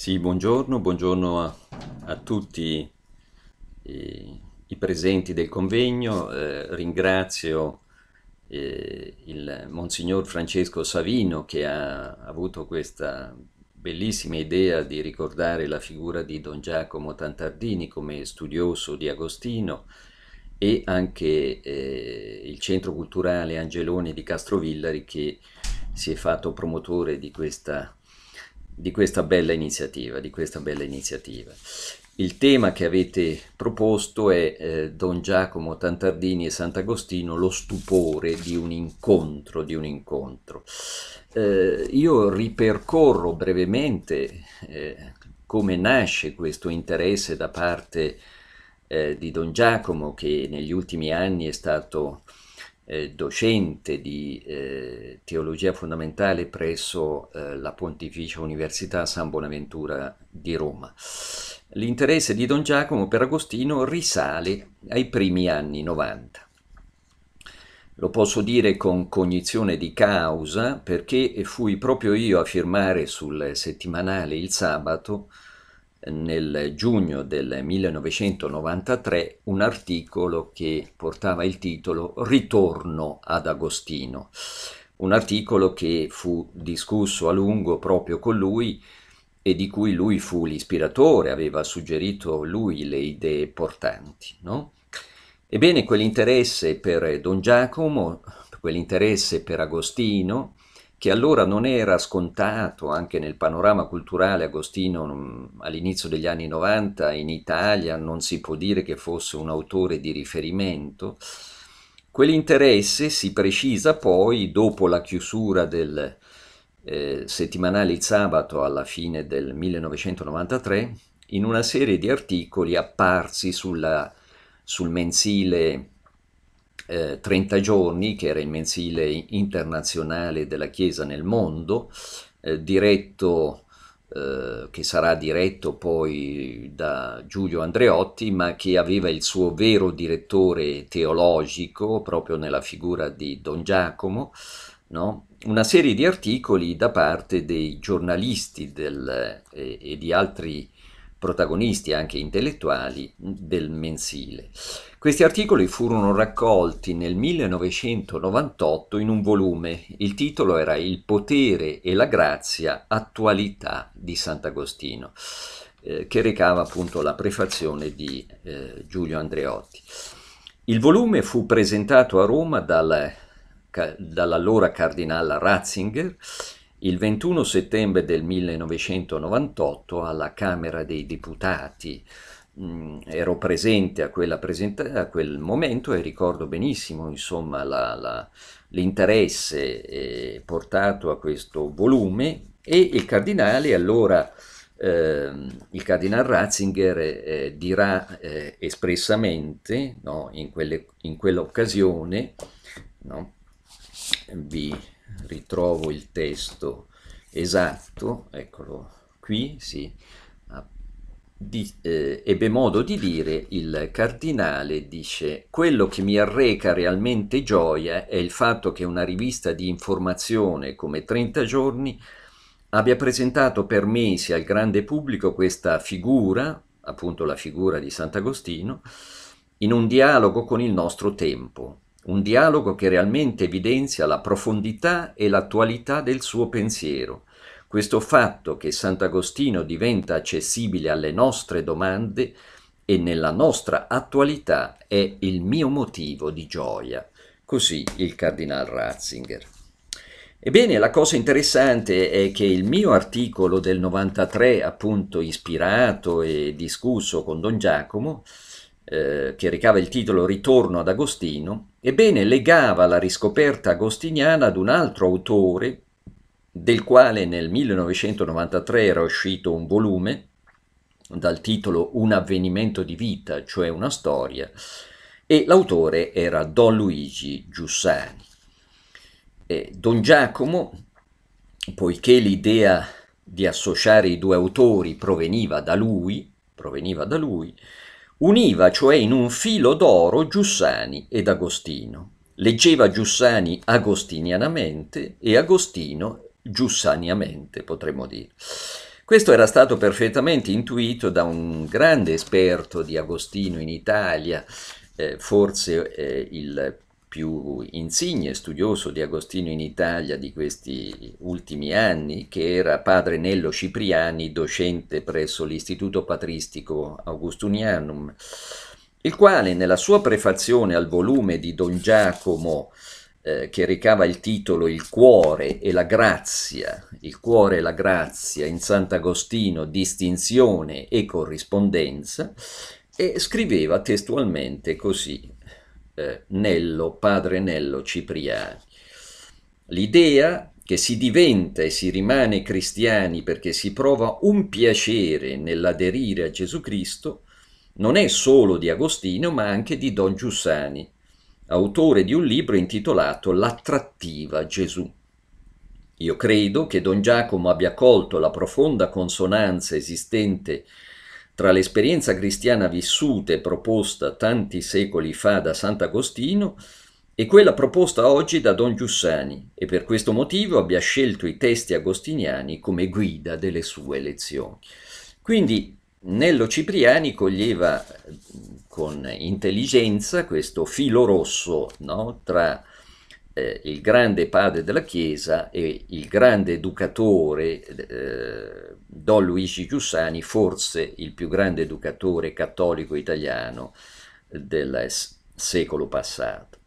Sì, buongiorno, buongiorno a, a tutti eh, i presenti del convegno, eh, ringrazio eh, il Monsignor Francesco Savino che ha avuto questa bellissima idea di ricordare la figura di Don Giacomo Tantardini come studioso di Agostino e anche eh, il Centro Culturale Angeloni di Castrovillari che si è fatto promotore di questa di questa bella iniziativa, di questa bella iniziativa. Il tema che avete proposto è eh, Don Giacomo Tantardini e Sant'Agostino, lo stupore di un incontro, di un incontro. Eh, io ripercorro brevemente eh, come nasce questo interesse da parte eh, di Don Giacomo che negli ultimi anni è stato eh, docente di eh, teologia fondamentale presso eh, la Pontificia Università San Bonaventura di Roma. L'interesse di Don Giacomo per Agostino risale ai primi anni 90. Lo posso dire con cognizione di causa perché fui proprio io a firmare sul settimanale il sabato nel giugno del 1993 un articolo che portava il titolo Ritorno ad Agostino, un articolo che fu discusso a lungo proprio con lui e di cui lui fu l'ispiratore, aveva suggerito lui le idee portanti. No? Ebbene, quell'interesse per Don Giacomo, quell'interesse per Agostino, che allora non era scontato anche nel panorama culturale agostino mm, all'inizio degli anni 90 in Italia non si può dire che fosse un autore di riferimento quell'interesse si precisa poi dopo la chiusura del eh, settimanale Il Sabato alla fine del 1993 in una serie di articoli apparsi sulla, sul mensile eh, 30 giorni, che era il mensile internazionale della Chiesa nel mondo, eh, diretto, eh, che sarà diretto poi da Giulio Andreotti, ma che aveva il suo vero direttore teologico proprio nella figura di Don Giacomo, no? una serie di articoli da parte dei giornalisti del, e, eh, e di altri protagonisti anche intellettuali del mensile. Questi articoli furono raccolti nel 1998 in un volume. Il titolo era Il potere e la grazia, attualità di Sant'Agostino, eh, che recava appunto la prefazione di eh, Giulio Andreotti. Il volume fu presentato a Roma dal, dall'allora cardinale Ratzinger il 21 settembre del 1998 alla Camera dei Deputati mh, mm, ero presente a, presenta- a, quel momento e ricordo benissimo insomma, la, la, l'interesse eh, portato a questo volume e il cardinale allora eh, il cardinal Ratzinger eh, dirà eh, espressamente no, in, quelle, in, quell'occasione no, vi ritrovo il testo esatto eccolo qui sì di, eh, ebbe modo di dire, il cardinale dice quello che mi arreca realmente gioia è il fatto che una rivista di informazione come 30 giorni abbia presentato per mesi al grande pubblico questa figura, appunto la figura di Sant'Agostino, in un dialogo con il nostro tempo, un dialogo che realmente evidenzia la profondità e l'attualità del suo pensiero questo fatto che Sant'Agostino diventa accessibile alle nostre domande e nella nostra attualità è il mio motivo di gioia. Così il Cardinal Ratzinger. Ebbene, la cosa interessante è che il mio articolo del 93, appunto ispirato e discusso con Don Giacomo, eh, che ricava il titolo Ritorno ad Agostino, ebbene legava la riscoperta agostiniana ad un altro autore del quale nel 1993 era uscito un volume dal titolo Un avvenimento di vita, cioè una storia, e l'autore era Don Luigi Giussani. E Don Giacomo, poiché l'idea di associare i due autori proveniva da lui, proveniva da lui, univa cioè in un filo d'oro Giussani ed Agostino. Leggeva Giussani agostinianamente e Agostino giussaniamente potremmo dire. Questo era stato perfettamente intuito da un grande esperto di Agostino in Italia, eh, forse eh, il più insigne studioso di Agostino in Italia di questi ultimi anni, che era padre Nello Cipriani, docente presso l'Istituto Patristico Augustunianum, il quale nella sua prefazione al volume di Don Giacomo eh, che ricava il titolo Il cuore e la grazia, il cuore e la grazia in Sant'Agostino, distinzione e corrispondenza, e scriveva testualmente così, eh, Nello, padre Nello Cipriani. L'idea che si diventa e si rimane cristiani perché si prova un piacere nell'aderire a Gesù Cristo non è solo di Agostino ma anche di Don Giussani, autore di un libro intitolato L'attrattiva Gesù. Io credo che Don Giacomo abbia colto la profonda consonanza esistente tra l'esperienza cristiana vissuta e proposta tanti secoli fa da Sant'Agostino e quella proposta oggi da Don Giussani e per questo motivo abbia scelto i testi agostiniani come guida delle sue lezioni. Quindi Nello Cipriani coglieva con intelligenza questo filo rosso no? tra eh, il grande padre della Chiesa e il grande educatore eh, Don Luigi Giussani, forse il più grande educatore cattolico italiano del secolo passato.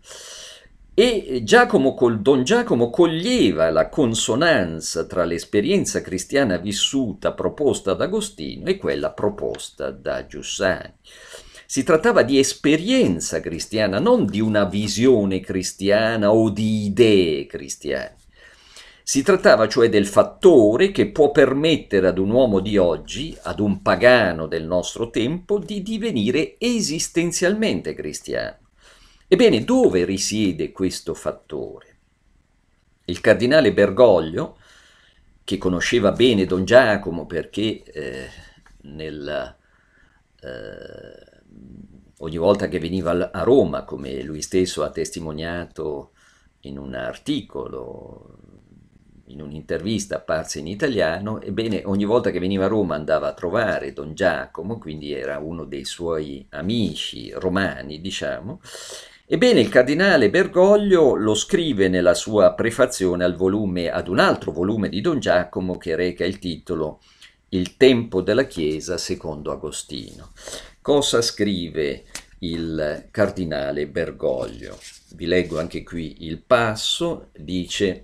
E Giacomo, col, Don Giacomo coglieva la consonanza tra l'esperienza cristiana vissuta proposta da Agostino e quella proposta da Giussani. Si trattava di esperienza cristiana, non di una visione cristiana o di idee cristiane. Si trattava cioè del fattore che può permettere ad un uomo di oggi, ad un pagano del nostro tempo, di divenire esistenzialmente cristiano. Ebbene, dove risiede questo fattore? Il cardinale Bergoglio, che conosceva bene Don Giacomo perché eh, nel, eh, ogni volta che veniva a Roma, come lui stesso ha testimoniato in un articolo, in un'intervista apparsa in italiano, ebbene ogni volta che veniva a Roma andava a trovare Don Giacomo, quindi era uno dei suoi amici romani, diciamo, Ebbene, il cardinale Bergoglio lo scrive nella sua prefazione al volume, ad un altro volume di Don Giacomo che reca il titolo Il tempo della Chiesa secondo Agostino. Cosa scrive il cardinale Bergoglio? Vi leggo anche qui il passo, dice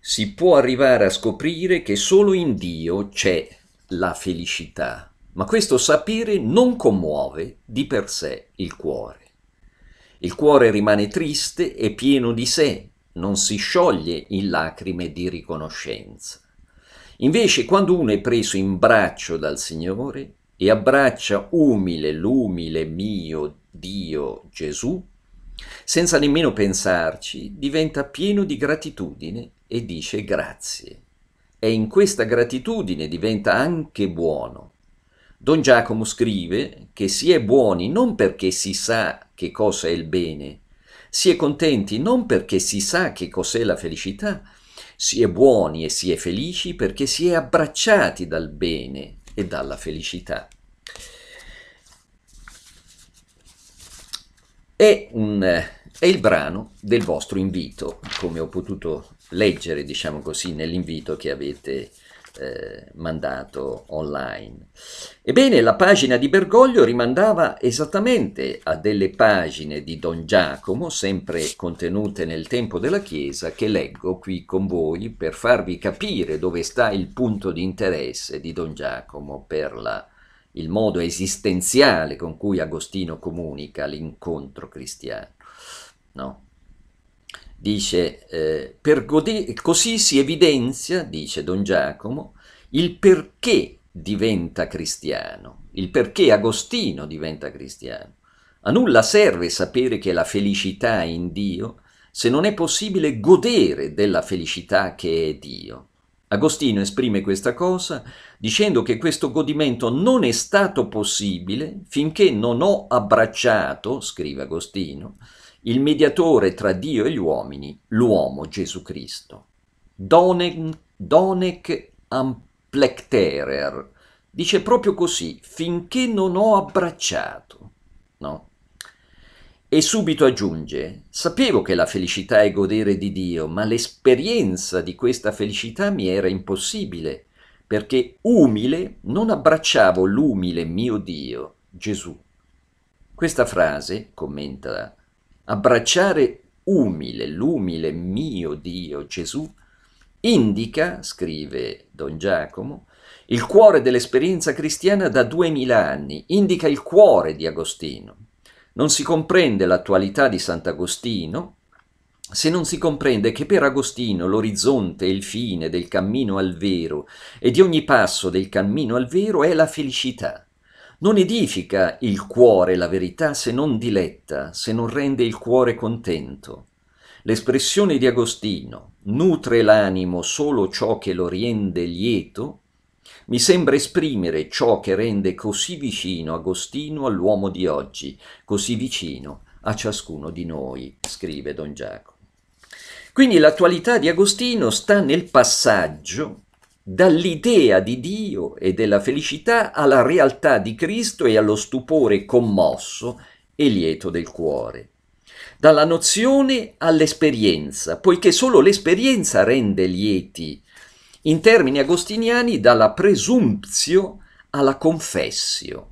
si può arrivare a scoprire che solo in Dio c'è la felicità, ma questo sapere non commuove di per sé il cuore. Il cuore rimane triste e pieno di sé, non si scioglie in lacrime di riconoscenza. Invece, quando uno è preso in braccio dal Signore, e abbraccia umile l'umile mio Dio Gesù, senza nemmeno pensarci, diventa pieno di gratitudine e dice grazie. E in questa gratitudine diventa anche buono. Don Giacomo scrive che si è buoni non perché si sa che cosa è il bene, si è contenti non perché si sa che cos'è la felicità, si è buoni e si è felici perché si è abbracciati dal bene, e dalla felicità. È, un, è il brano del vostro invito, come ho potuto leggere, diciamo così, nell'invito che avete eh, mandato online. Ebbene, la pagina di Bergoglio rimandava esattamente a delle pagine di Don Giacomo, sempre contenute nel tempo della Chiesa, che leggo qui con voi per farvi capire dove sta il punto di interesse di Don Giacomo per la, il modo esistenziale con cui Agostino comunica l'incontro cristiano. No? dice, eh, per godere, così si evidenzia, dice Don Giacomo, il perché diventa cristiano, il perché Agostino diventa cristiano. A nulla serve sapere che la felicità è in Dio se non è possibile godere della felicità che è Dio. Agostino esprime questa cosa dicendo che questo godimento non è stato possibile finché non ho abbracciato, scrive Agostino, il mediatore tra Dio e gli uomini, l'uomo Gesù Cristo. Donec, donec amplecterer. Dice proprio così, finché non ho abbracciato. No? E subito aggiunge, sapevo che la felicità è godere di Dio, ma l'esperienza di questa felicità mi era impossibile, perché umile non abbracciavo l'umile mio Dio, Gesù. Questa frase, commenta, abbracciare umile l'umile mio Dio, Gesù, indica, scrive Don Giacomo, il cuore dell'esperienza cristiana da duemila anni, indica il cuore di Agostino. Non si comprende l'attualità di Sant'Agostino se non si comprende che per Agostino l'orizzonte e il fine del cammino al vero e di ogni passo del cammino al vero è la felicità. Non edifica il cuore la verità se non diletta, se non rende il cuore contento. L'espressione di Agostino, nutre l'animo solo ciò che lo rende lieto, mi sembra esprimere ciò che rende così vicino Agostino all'uomo di oggi, così vicino a ciascuno di noi, scrive Don Giacomo. Quindi l'attualità di Agostino sta nel passaggio dall'idea di Dio e della felicità alla realtà di Cristo e allo stupore commosso e lieto del cuore, dalla nozione all'esperienza, poiché solo l'esperienza rende lieti in termini agostiniani dalla presumptio alla confessio.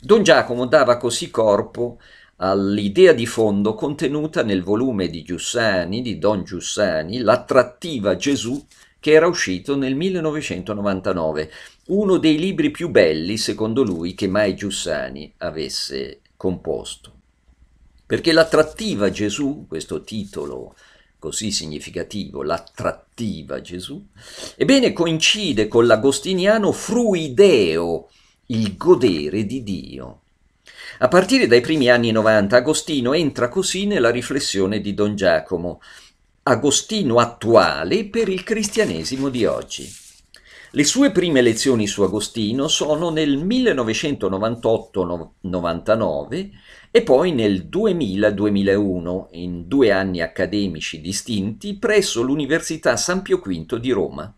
Don Giacomo dava così corpo all'idea di fondo contenuta nel volume di Giussani, di Don Giussani, L'attrattiva Gesù, che era uscito nel 1999, uno dei libri più belli, secondo lui, che mai Giussani avesse composto. Perché L'attrattiva Gesù, questo titolo così significativo, l'attrattiva Gesù, ebbene coincide con l'agostiniano fruideo, il godere di Dio. A partire dai primi anni 90 Agostino entra così nella riflessione di Don Giacomo, Agostino attuale per il cristianesimo di oggi. Le sue prime lezioni su Agostino sono nel 1998-99 e poi nel 2000-2001, in due anni accademici distinti, presso l'Università San Pio V di Roma,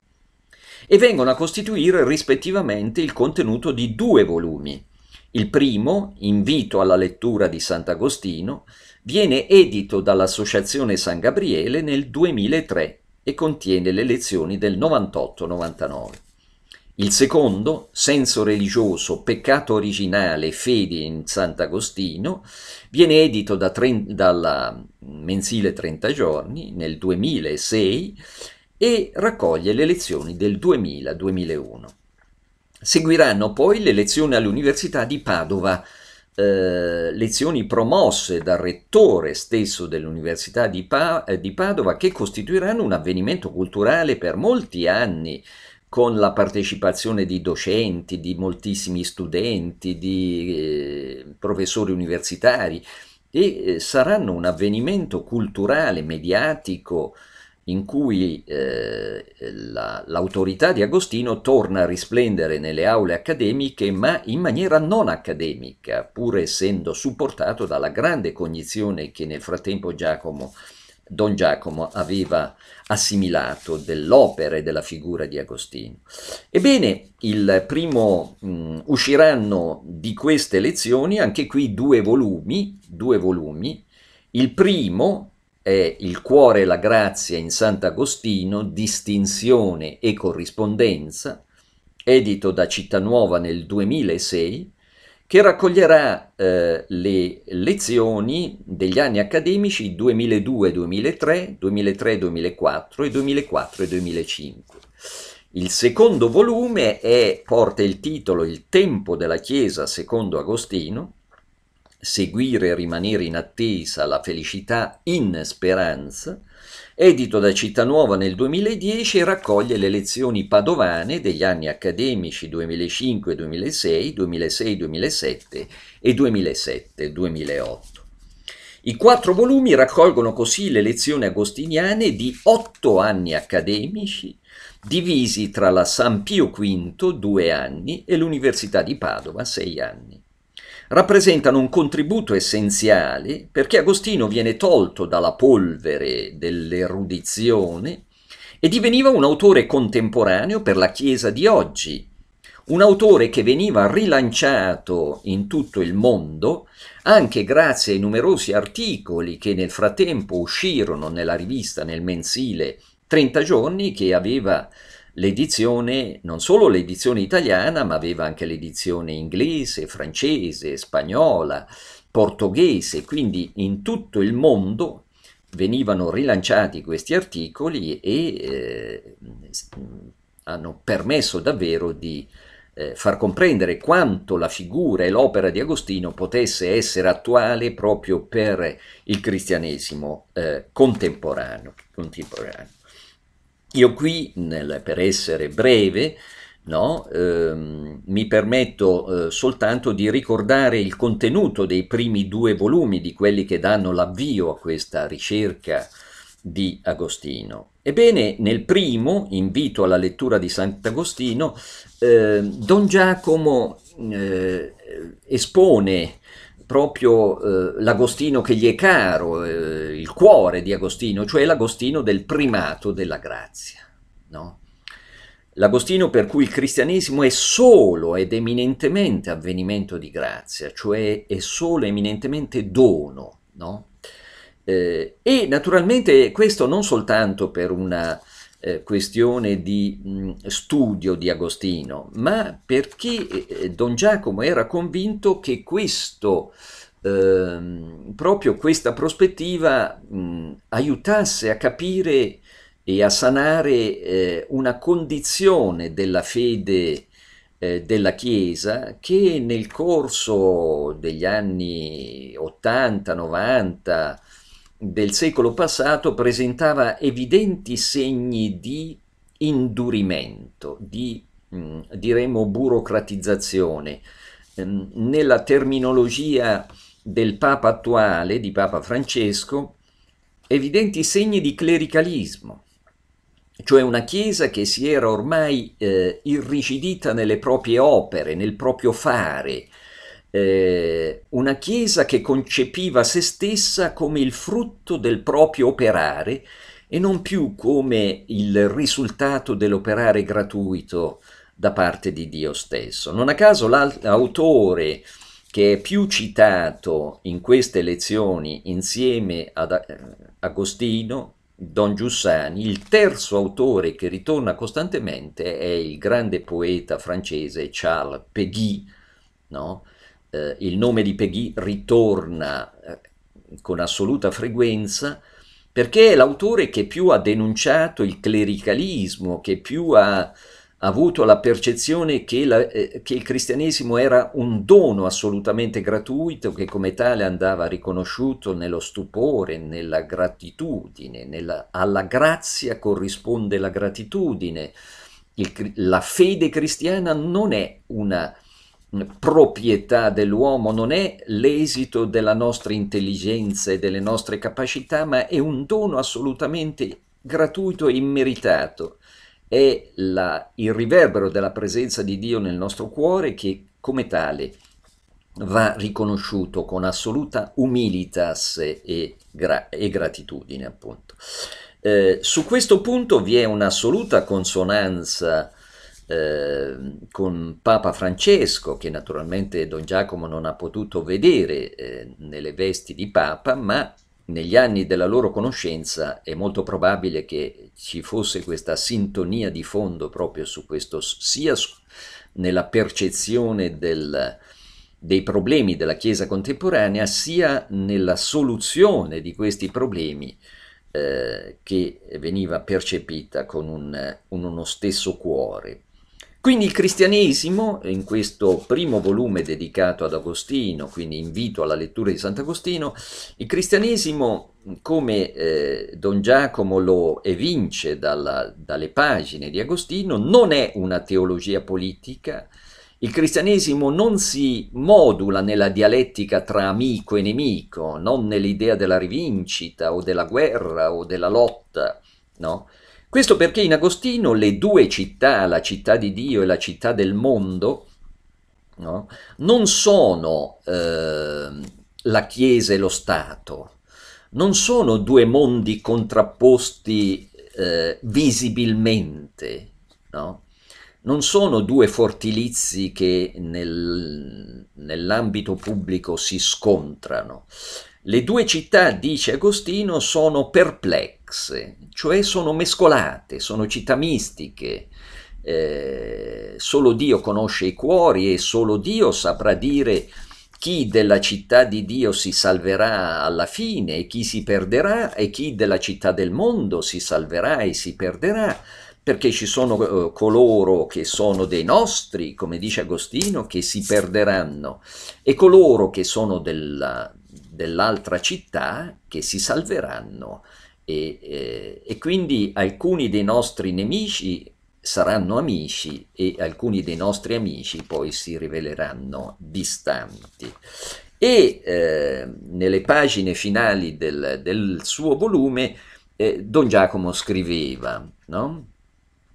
e vengono a costituire rispettivamente il contenuto di due volumi. Il primo, Invito alla lettura di Sant'Agostino, viene edito dall'Associazione San Gabriele nel 2003 e contiene le lezioni del 98-99. Il secondo, Senso religioso, peccato originale, fede in Sant'Agostino, viene edito da tre, dalla mensile 30 giorni nel 2006 e raccoglie le lezioni del 2000-2001. Seguiranno poi le lezioni all'Università di Padova, eh, lezioni promosse dal rettore stesso dell'Università di, pa- eh, di Padova che costituiranno un avvenimento culturale per molti anni con la partecipazione di docenti, di moltissimi studenti, di eh, professori universitari e eh, saranno un avvenimento culturale, mediatico, in cui eh, la, l'autorità di Agostino torna a risplendere nelle aule accademiche, ma in maniera non accademica, pur essendo supportato dalla grande cognizione che nel frattempo Giacomo, Don Giacomo aveva assimilato dell'opera e della figura di Agostino. Ebbene, il primo mh, usciranno di queste lezioni anche qui due volumi, due volumi. Il primo è il cuore e la grazia in Sant'Agostino, distinzione e corrispondenza, edito da Città Nuova nel 2006, che raccoglierà eh, le lezioni degli anni accademici 2002-2003, 2003-2004 e 2004-2005. Il secondo volume è, porta il titolo Il tempo della Chiesa secondo Agostino Seguire e rimanere in attesa la felicità in speranza, edito da Cittanuova nel 2010, raccoglie le lezioni padovane degli anni accademici 2005-2006, 2006-2007 e 2007-2008. I quattro volumi raccolgono così le lezioni agostiniane di otto anni accademici, divisi tra la San Pio V, due anni, e l'Università di Padova, sei anni rappresentano un contributo essenziale perché Agostino viene tolto dalla polvere dell'erudizione e diveniva un autore contemporaneo per la Chiesa di oggi, un autore che veniva rilanciato in tutto il mondo anche grazie ai numerosi articoli che nel frattempo uscirono nella rivista nel mensile 30 giorni che aveva l'edizione, non solo l'edizione italiana, ma aveva anche l'edizione inglese, francese, spagnola, portoghese, quindi in tutto il mondo venivano rilanciati questi articoli e eh, hanno permesso davvero di eh, far comprendere quanto la figura e l'opera di Agostino potesse essere attuale proprio per il cristianesimo eh, contemporaneo. contemporaneo. Io qui, nel, per essere breve, no, ehm, mi permetto eh, soltanto di ricordare il contenuto dei primi due volumi, di quelli che danno l'avvio a questa ricerca di Agostino. Ebbene, nel primo invito alla lettura di Sant'Agostino, eh, Don Giacomo eh, espone proprio eh, l'Agostino che gli è caro, eh, il cuore di Agostino, cioè l'Agostino del primato della grazia. No? L'Agostino per cui il cristianesimo è solo ed eminentemente avvenimento di grazia, cioè è solo eminentemente dono. No? Eh, e naturalmente questo non soltanto per una eh, questione di mm, studio di Agostino, ma perché eh, eh, Don Giacomo era convinto che questo, ehm, proprio questa prospettiva mh, mm, aiutasse a capire e a sanare una condizione della fede della Chiesa che nel corso degli anni 80, 90, del secolo passato presentava evidenti segni di indurimento, di mm, diremo burocratizzazione. Ehm, nella terminologia del Papa attuale, di Papa Francesco, evidenti segni di clericalismo, cioè una Chiesa che si era ormai eh, irrigidita nelle proprie opere, nel proprio fare, eh, una Chiesa che concepiva se stessa come il frutto del proprio operare e non più come il risultato dell'operare gratuito da parte di Dio stesso. Non a caso l'autore che è più citato in queste lezioni insieme ad eh, Agostino, Don Giussani, il terzo autore che ritorna costantemente è il grande poeta francese Charles Péguy, no? eh, il nome di Peggy ritorna eh, con assoluta frequenza perché è l'autore che più ha denunciato il clericalismo, che più ha avuto la percezione che, la, eh, che il cristianesimo era un dono assolutamente gratuito, che come tale andava riconosciuto nello stupore, nella gratitudine, nella, alla grazia corrisponde la gratitudine. Il, la fede cristiana non è una eh, proprietà dell'uomo, non è l'esito della nostra intelligenza e delle nostre capacità, ma è un dono assolutamente gratuito e immeritato. È la, il riverbero della presenza di Dio nel nostro cuore che come tale va riconosciuto con assoluta umilitas e, gra e gratitudine appunto. Eh, su questo punto vi è un'assoluta consonanza Ehm, con Papa Francesco, che naturalmente Don Giacomo non ha potuto vedere eh, nelle vesti di Papa, ma negli anni della loro conoscenza è molto probabile che ci fosse questa sintonia di fondo proprio su questo, sia nella percezione del, dei problemi della Chiesa contemporanea, sia nella soluzione di questi problemi eh, che veniva percepita con un, un uno stesso cuore. Quindi il cristianesimo, in questo primo volume dedicato ad Agostino, quindi invito alla lettura di Sant'Agostino, il cristianesimo, come eh, Don Giacomo lo evince dalla, dalle pagine di Agostino, non è una teologia politica, il cristianesimo non si modula nella dialettica tra amico e nemico, non nell'idea della rivincita o della guerra o della lotta, no? Questo perché in Agostino le due città, la città di Dio e la città del mondo, no? non sono eh, la Chiesa e lo Stato, non sono due mondi contrapposti eh, visibilmente, no? non sono due fortilizi che nel, nell'ambito pubblico si scontrano. Le due città, dice Agostino, sono perplesse laxe, cioè sono mescolate, sono citamistiche. Eh, solo Dio conosce i cuori e solo Dio saprà dire chi della città di Dio si salverà alla fine e chi si perderà e chi della città del mondo si salverà e si perderà perché ci sono eh, coloro che sono dei nostri, come dice Agostino, che si perderanno, e coloro che sono della, dell'altra città che si salveranno. E, eh, e, quindi alcuni dei nostri nemici saranno amici e alcuni dei nostri amici poi si riveleranno distanti. E eh, nelle pagine finali del, del suo volume eh, Don Giacomo scriveva, no?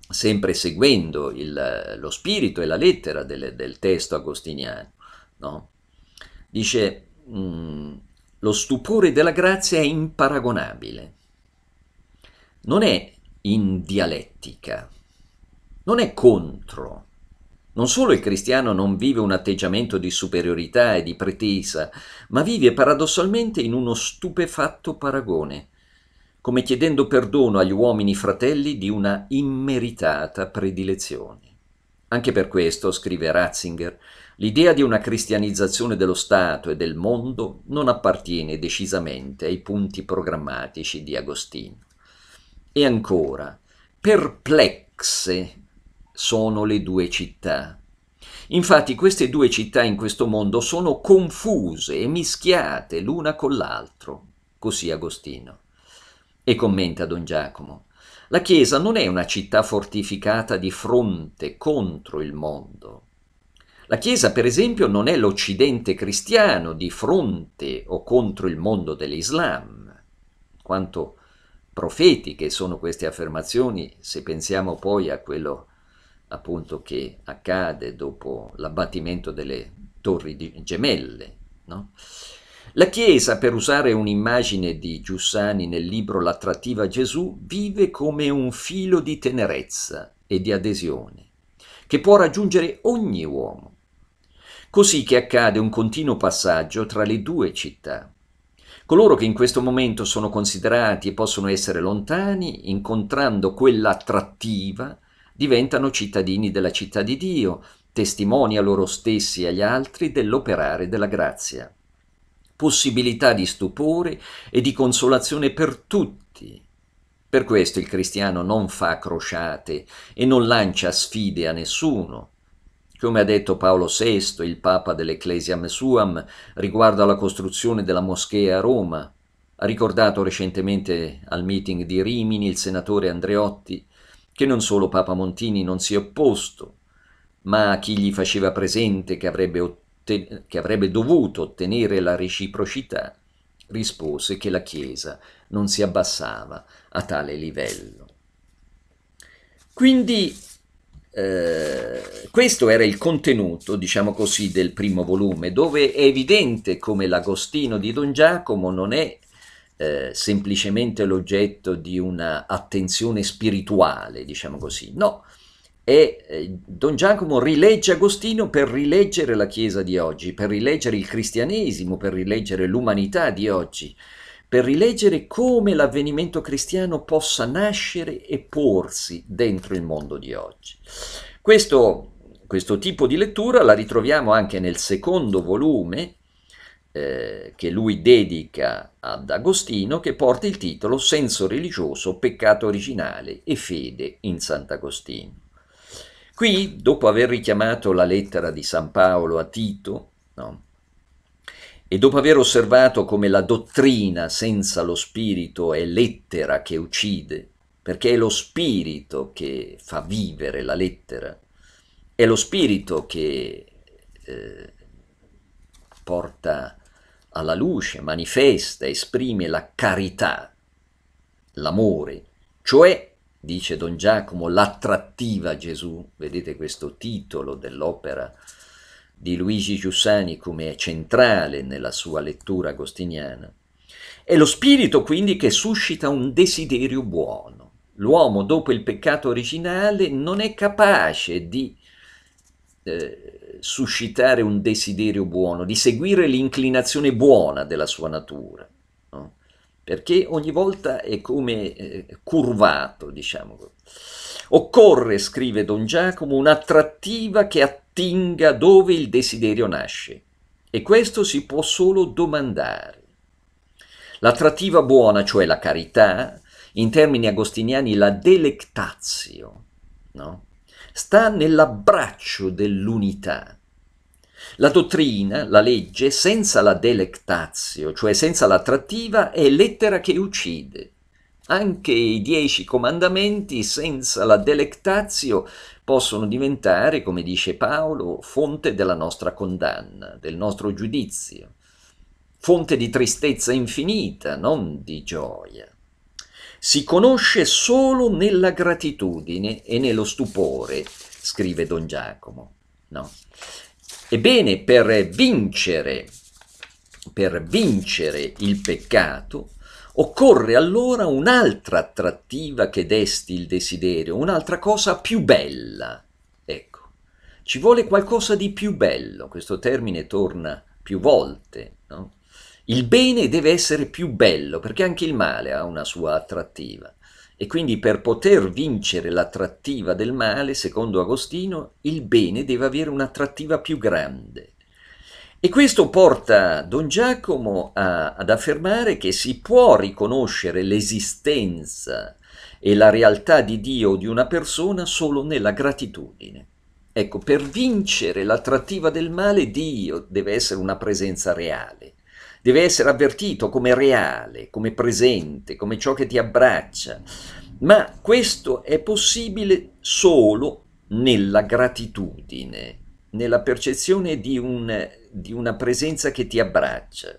sempre seguendo il, lo spirito e la lettera del, del testo agostiniano, no? dice mm, lo stupore della grazia è imparagonabile non è in dialettica, non è contro. Non solo il cristiano non vive un atteggiamento di superiorità e di pretesa, ma vive paradossalmente in uno stupefatto paragone, come chiedendo perdono agli uomini fratelli di una immeritata predilezione. Anche per questo, scrive Ratzinger, l'idea di una cristianizzazione dello Stato e del mondo non appartiene decisamente ai punti programmatici di Agostino. E ancora, perplexe sono le due città. Infatti queste due città in questo mondo sono confuse e mischiate l'una con l'altro, così Agostino. E commenta don Giacomo, la Chiesa non è una città fortificata di fronte contro il mondo. La Chiesa, per esempio, non è l'Occidente cristiano di fronte o contro il mondo dell'Islam, quanto profetiche sono queste affermazioni, se pensiamo poi a quello appunto che accade dopo l'abbattimento delle torri gemelle. No? La Chiesa, per usare un'immagine di Giussani nel libro L'attrattiva Gesù, vive come un filo di tenerezza e di adesione, che può raggiungere ogni uomo. Così che accade un continuo passaggio tra le due città, Coloro che in questo momento sono considerati e possono essere lontani, incontrando quella attrattiva, diventano cittadini della città di Dio, testimoni a loro stessi e agli altri dell'operare della grazia. Possibilità di stupore e di consolazione per tutti. Per questo il cristiano non fa crociate e non lancia sfide a nessuno, come ha detto Paolo VI, il Papa dell'Ecclesiam Suam, riguardo alla costruzione della moschea a Roma, ha ricordato recentemente al meeting di Rimini il senatore Andreotti che non solo Papa Montini non si è opposto, ma a chi gli faceva presente che avrebbe, che avrebbe dovuto ottenere la reciprocità, rispose che la Chiesa non si abbassava a tale livello. Quindi eh, questo era il contenuto, diciamo così, del primo volume, dove è evidente come l'Agostino di Don Giacomo non è eh, semplicemente l'oggetto di un'attenzione spirituale, diciamo così, no. E eh, Don Giacomo rilegge Agostino per rileggere la Chiesa di oggi, per rileggere il cristianesimo, per rileggere l'umanità di oggi, per rileggere come l'avvenimento cristiano possa nascere e porsi dentro il mondo di oggi. Questo, questo tipo di lettura la ritroviamo anche nel secondo volume eh, che lui dedica ad Agostino, che porta il titolo Senso religioso, peccato originale e fede in Sant'Agostino. Qui, dopo aver richiamato la lettera di San Paolo a Tito, no, e dopo aver osservato come la dottrina senza lo spirito è lettera che uccide, perché è lo spirito che fa vivere la lettera, è lo spirito che eh, porta alla luce, manifesta, esprime la carità, l'amore, cioè, dice Don Giacomo, l'attrattiva Gesù, vedete questo titolo dell'opera di Luigi Giussani come è centrale nella sua lettura agostiniana, è lo spirito quindi che suscita un desiderio buono. L'uomo dopo il peccato originale non è capace di eh, suscitare un desiderio buono, di seguire l'inclinazione buona della sua natura, no? perché ogni volta è come eh, curvato, diciamo così. Occorre, scrive Don Giacomo, un'attrattiva che attinga dove il desiderio nasce. E questo si può solo domandare. L'attrattiva buona, cioè la carità, in termini agostiniani la delectatio, no? sta nell'abbraccio dell'unità. La dottrina, la legge, senza la delectatio, cioè senza l'attrattiva, è lettera che uccide. Anche i dieci comandamenti senza la delectatio possono diventare, come dice Paolo, fonte della nostra condanna, del nostro giudizio, fonte di tristezza infinita, non di gioia. Si conosce solo nella gratitudine e nello stupore, scrive Don Giacomo. No. Ebbene, per vincere, per vincere il peccato, Occorre allora un'altra attrattiva che desti il desiderio, un'altra cosa più bella. Ecco, ci vuole qualcosa di più bello, questo termine torna più volte, no? Il bene deve essere più bello, perché anche il male ha una sua attrattiva. E quindi per poter vincere l'attrattiva del male, secondo Agostino, il bene deve avere un'attrattiva più grande. E questo porta Don Giacomo a, ad affermare che si può riconoscere l'esistenza e la realtà di Dio di una persona solo nella gratitudine. Ecco, per vincere l'attrattiva del male Dio deve essere una presenza reale, deve essere avvertito come reale, come presente, come ciò che ti abbraccia, ma questo è possibile solo nella gratitudine, nella percezione di un di una presenza che ti abbraccia.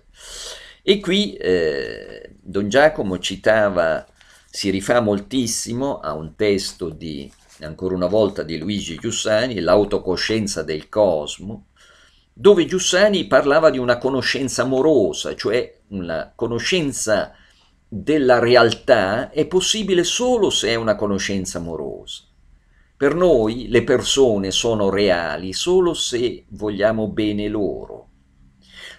E qui eh, Don Giacomo citava, si rifà moltissimo a un testo di, ancora una volta, di Luigi Giussani, L'autocoscienza del cosmo, dove Giussani parlava di una conoscenza amorosa, cioè una conoscenza della realtà è possibile solo se è una conoscenza amorosa. Per noi le persone sono reali solo se vogliamo bene loro,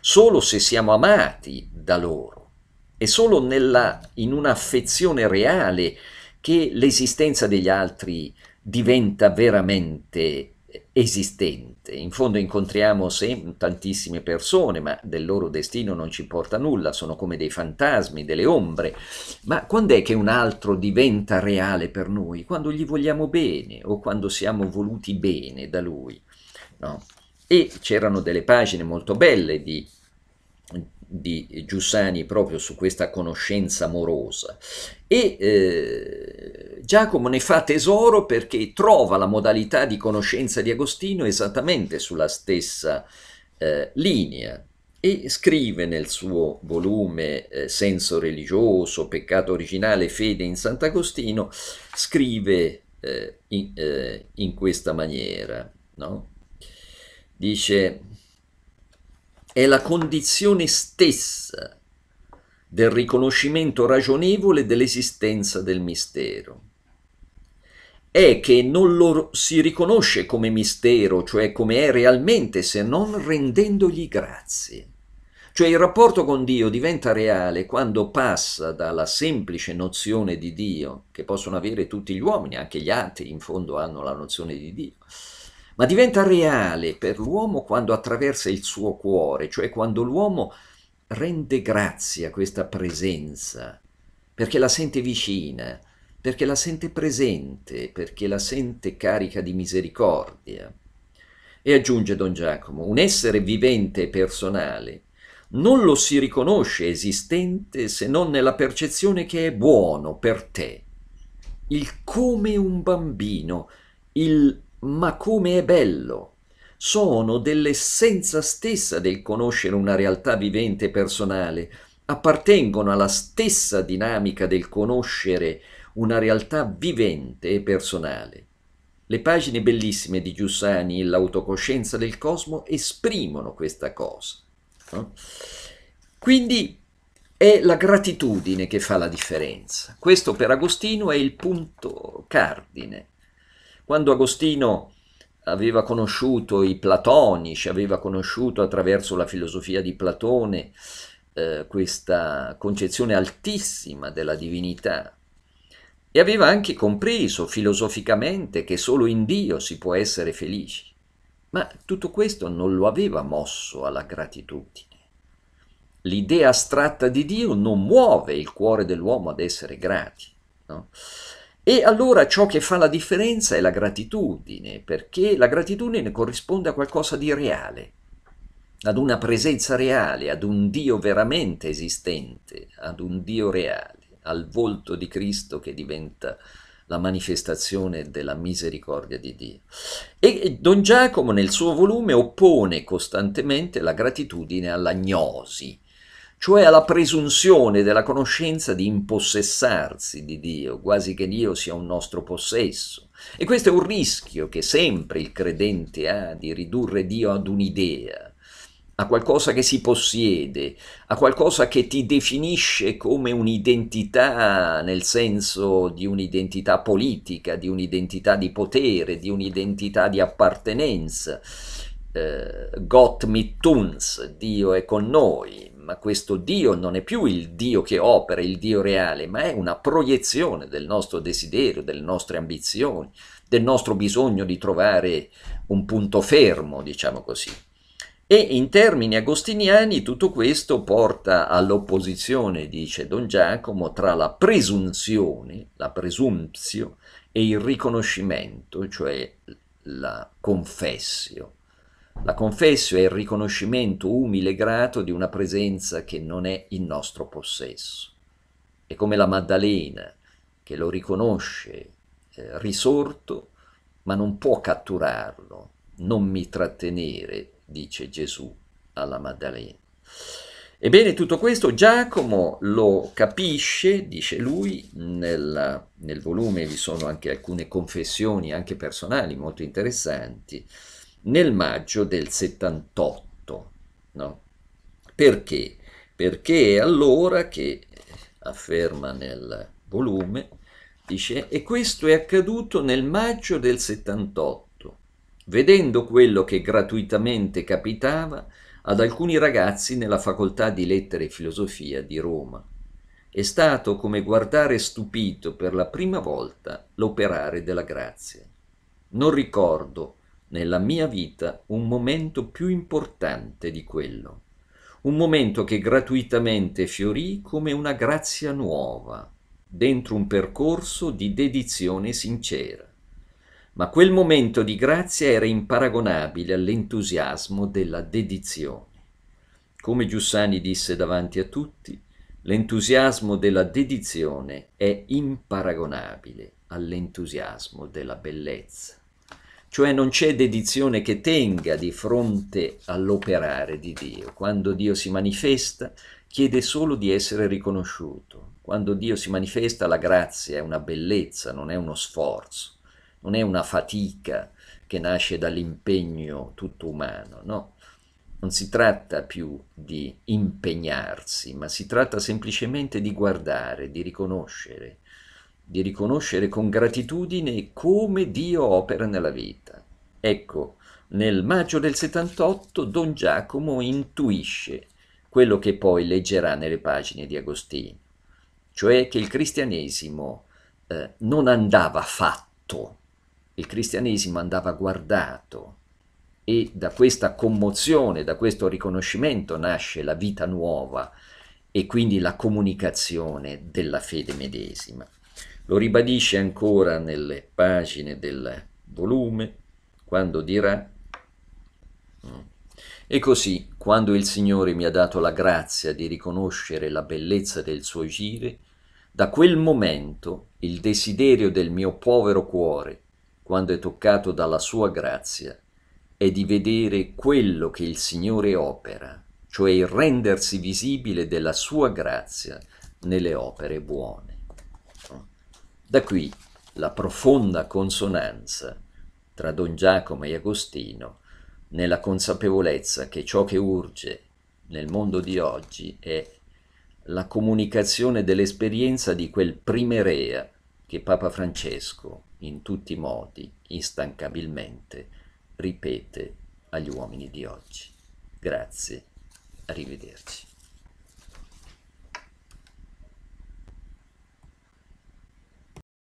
solo se siamo amati da loro. È solo nella, in un'affezione reale che l'esistenza degli altri diventa veramente esistente. In fondo incontriamo sempre tantissime persone, ma del loro destino non ci importa nulla, sono come dei fantasmi, delle ombre. Ma quando è che un altro diventa reale per noi? Quando gli vogliamo bene o quando siamo voluti bene da lui. No? E c'erano delle pagine molto belle di di Giussani proprio su questa conoscenza amorosa e eh, Giacomo ne fa tesoro perché trova la modalità di conoscenza di Agostino esattamente sulla stessa eh, linea e scrive nel suo volume eh, Senso religioso, peccato originale, fede in Sant'Agostino, scrive eh, in, eh, in, questa maniera, no? dice è la condizione stessa del riconoscimento ragionevole dell'esistenza del mistero è che non lo si riconosce come mistero, cioè come è realmente, se non rendendogli grazie. Cioè il rapporto con Dio diventa reale quando passa dalla semplice nozione di Dio, che possono avere tutti gli uomini, anche gli altri in fondo hanno la nozione di Dio, ma diventa reale per l'uomo quando attraversa il suo cuore, cioè quando l'uomo rende grazie a questa presenza, perché la sente vicina, perché la sente presente, perché la sente carica di misericordia. E aggiunge Don Giacomo, un essere vivente e personale non lo si riconosce esistente se non nella percezione che è buono per te. Il come un bambino, il ma come è bello, sono dell'essenza stessa del conoscere una realtà vivente e personale, appartengono alla stessa dinamica del conoscere una realtà vivente e personale. Le pagine bellissime di Giussani e l'autocoscienza del cosmo esprimono questa cosa. No? Quindi è la gratitudine che fa la differenza. Questo per Agostino è il punto cardine. Quando Agostino aveva conosciuto i platonici, aveva conosciuto attraverso la filosofia di Platone eh, questa concezione altissima della divinità, e aveva anche compreso filosoficamente che solo in Dio si può essere felici. Ma tutto questo non lo aveva mosso alla gratitudine. L'idea astratta di Dio non muove il cuore dell'uomo ad essere grati. No? E allora ciò che fa la differenza è la gratitudine, perché la gratitudine corrisponde a qualcosa di reale, ad una presenza reale, ad un Dio veramente esistente, ad un Dio reale al volto di Cristo che diventa la manifestazione della misericordia di Dio. E Don Giacomo nel suo volume oppone costantemente la gratitudine alla gnosi, cioè alla presunzione della conoscenza di impossessarsi di Dio, quasi che Dio sia un nostro possesso. E questo è un rischio che sempre il credente ha di ridurre Dio ad un'idea, a qualcosa che si possiede, a qualcosa che ti definisce come un'identità nel senso di un'identità politica, di un'identità di potere, di un'identità di appartenenza. Eh, Gott mit uns, Dio è con noi, ma questo Dio non è più il Dio che opera, il Dio reale, ma è una proiezione del nostro desiderio, delle nostre ambizioni, del nostro bisogno di trovare un punto fermo, diciamo così. E in termini agostiniani tutto questo porta all'opposizione, dice Don Giacomo, tra la presunzione, la presumpzio, e il riconoscimento, cioè la confessio. La confessio è il riconoscimento umile e grato di una presenza che non è in nostro possesso. È come la Maddalena che lo riconosce eh, risorto, ma non può catturarlo, non mi trattenere, dice Gesù alla Maddalena. Ebbene, tutto questo Giacomo lo capisce, dice lui, nel, nel, volume vi sono anche alcune confessioni, anche personali, molto interessanti, nel maggio del 78. No? Perché? Perché è allora che, afferma nel volume, dice, e questo è accaduto nel maggio del 78 vedendo quello che gratuitamente capitava ad alcuni ragazzi nella facoltà di lettere e filosofia di Roma. È stato come guardare stupito per la prima volta l'operare della grazia. Non ricordo nella mia vita un momento più importante di quello, un momento che gratuitamente fiorì come una grazia nuova, dentro un percorso di dedizione sincera ma quel momento di grazia era imparagonabile all'entusiasmo della dedizione. Come Giussani disse davanti a tutti, l'entusiasmo della dedizione è imparagonabile all'entusiasmo della bellezza. Cioè non c'è dedizione che tenga di fronte all'operare di Dio. Quando Dio si manifesta chiede solo di essere riconosciuto. Quando Dio si manifesta la grazia è una bellezza, non è uno sforzo non è una fatica che nasce dall'impegno tutto umano, no? Non si tratta più di impegnarsi, ma si tratta semplicemente di guardare, di riconoscere, di riconoscere con gratitudine come Dio opera nella vita. Ecco, nel maggio del 78 Don Giacomo intuisce quello che poi leggerà nelle pagine di Agostino, cioè che il cristianesimo eh, non andava fatto il cristianesimo andava guardato e da questa commozione, da questo riconoscimento nasce la vita nuova e quindi la comunicazione della fede medesima. Lo ribadisce ancora nelle pagine del volume quando dirà mm, e così, quando il Signore mi ha dato la grazia di riconoscere la bellezza del suo agire, da quel momento il desiderio del mio povero cuore quando è toccato dalla sua grazia, è di vedere quello che il Signore opera, cioè il rendersi visibile della sua grazia nelle opere buone. Da qui la profonda consonanza tra Don Giacomo e Agostino nella consapevolezza che ciò che urge nel mondo di oggi è la comunicazione dell'esperienza di quel primerea che Papa Francesco in tutti i modi, instancabilmente, ripete agli uomini di oggi. Grazie, arrivederci.